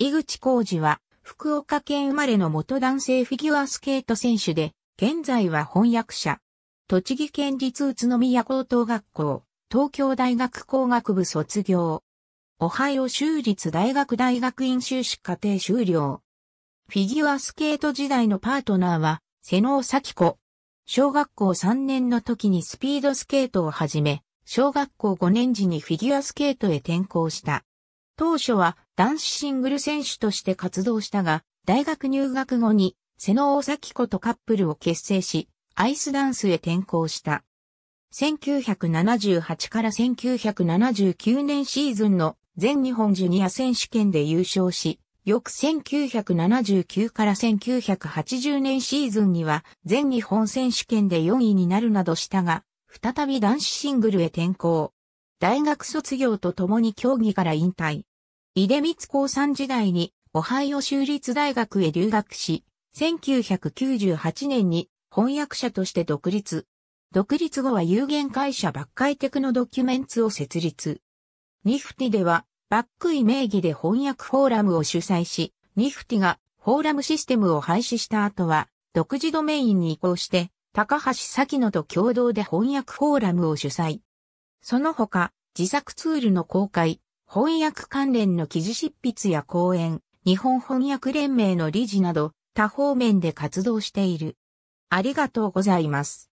井口浩二は、福岡県生まれの元男性フィギュアスケート選手で、現在は翻訳者。栃木県立宇都宮高等学校、東京大学工学部卒業。オハイオ州立大学大学院修士課程修了。フィギュアスケート時代のパートナーは、瀬能咲子。小学校3年の時にスピードスケートを始め、小学校5年時にフィギュアスケートへ転校した。当初は男子シングル選手として活動したが、大学入学後に瀬野大崎子とカップルを結成し、アイスダンスへ転向した。1978から1979年シーズンの全日本ジュニア選手権で優勝し、翌1979から1980年シーズンには全日本選手権で4位になるなどしたが、再び男子シングルへ転向。大学卒業とともに競技から引退。井出光高産時代にオハイオ州立大学へ留学し、1998年に翻訳者として独立。独立後は有限会社バッカイテクノドキュメンツを設立。ニフティでは、バックイ名義で翻訳フォーラムを主催し、ニフティがフォーラムシステムを廃止した後は、独自ドメインに移行して、高橋咲野と共同で翻訳フォーラムを主催。その他、自作ツールの公開、翻訳関連の記事執筆や講演、日本翻訳連盟の理事など、多方面で活動している。ありがとうございます。